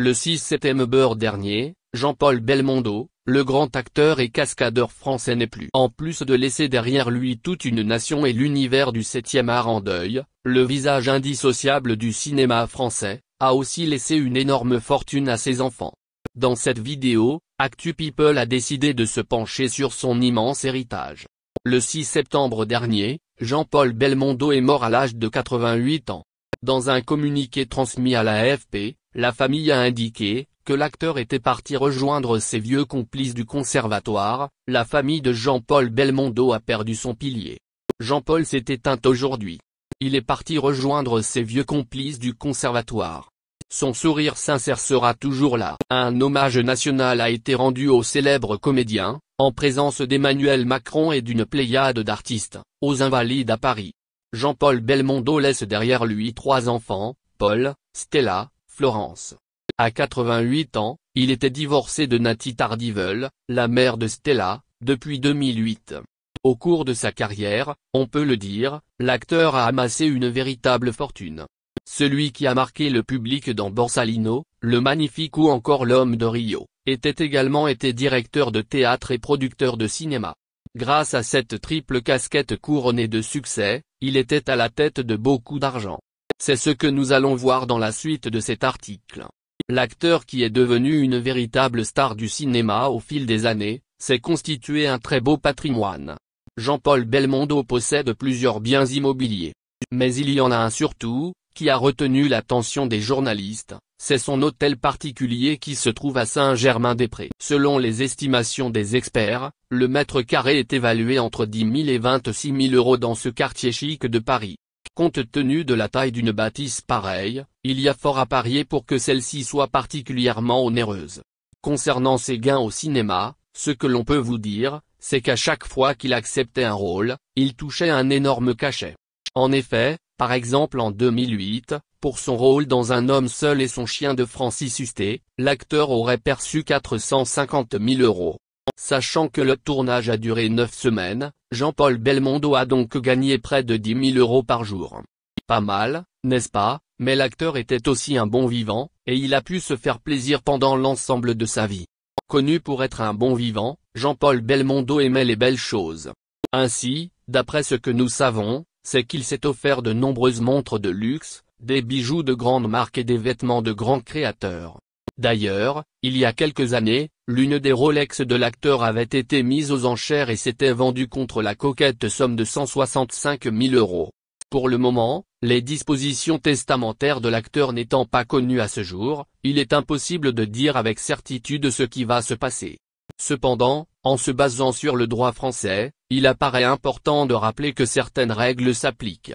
Le 6 septembre dernier, Jean-Paul Belmondo, le grand acteur et cascadeur français n'est plus. En plus de laisser derrière lui toute une nation et l'univers du 7e art en deuil, le visage indissociable du cinéma français, a aussi laissé une énorme fortune à ses enfants. Dans cette vidéo, Actu People a décidé de se pencher sur son immense héritage. Le 6 septembre dernier, Jean-Paul Belmondo est mort à l'âge de 88 ans. Dans un communiqué transmis à l'AFP, la famille a indiqué, que l'acteur était parti rejoindre ses vieux complices du conservatoire, la famille de Jean-Paul Belmondo a perdu son pilier. Jean-Paul s'est éteint aujourd'hui. Il est parti rejoindre ses vieux complices du conservatoire. Son sourire sincère sera toujours là. Un hommage national a été rendu au célèbre comédien, en présence d'Emmanuel Macron et d'une pléiade d'artistes, aux Invalides à Paris. Jean-Paul Belmondo laisse derrière lui trois enfants, Paul, Stella, Florence. À 88 ans, il était divorcé de Nati Tardivel, la mère de Stella, depuis 2008. Au cours de sa carrière, on peut le dire, l'acteur a amassé une véritable fortune. Celui qui a marqué le public dans Borsalino, Le Magnifique ou encore L'Homme de Rio, était également été directeur de théâtre et producteur de cinéma. Grâce à cette triple casquette couronnée de succès, il était à la tête de beaucoup d'argent. C'est ce que nous allons voir dans la suite de cet article. L'acteur qui est devenu une véritable star du cinéma au fil des années, s'est constitué un très beau patrimoine. Jean-Paul Belmondo possède plusieurs biens immobiliers. Mais il y en a un surtout, qui a retenu l'attention des journalistes, c'est son hôtel particulier qui se trouve à Saint-Germain-des-Prés. Selon les estimations des experts, le mètre carré est évalué entre 10 000 et 26 000 euros dans ce quartier chic de Paris. Compte tenu de la taille d'une bâtisse pareille, il y a fort à parier pour que celle-ci soit particulièrement onéreuse. Concernant ses gains au cinéma, ce que l'on peut vous dire, c'est qu'à chaque fois qu'il acceptait un rôle, il touchait un énorme cachet. En effet, par exemple en 2008, pour son rôle dans Un homme seul et son chien de Francis Husté, l'acteur aurait perçu 450 000 euros. Sachant que le tournage a duré 9 semaines, Jean-Paul Belmondo a donc gagné près de 10 000 euros par jour. Pas mal, n'est-ce pas, mais l'acteur était aussi un bon vivant, et il a pu se faire plaisir pendant l'ensemble de sa vie. Connu pour être un bon vivant, Jean-Paul Belmondo aimait les belles choses. Ainsi, d'après ce que nous savons, c'est qu'il s'est offert de nombreuses montres de luxe, des bijoux de grande marque et des vêtements de grands créateurs. D'ailleurs, il y a quelques années, l'une des Rolex de l'acteur avait été mise aux enchères et s'était vendue contre la coquette somme de 165 000 euros. Pour le moment, les dispositions testamentaires de l'acteur n'étant pas connues à ce jour, il est impossible de dire avec certitude ce qui va se passer. Cependant, en se basant sur le droit français, il apparaît important de rappeler que certaines règles s'appliquent.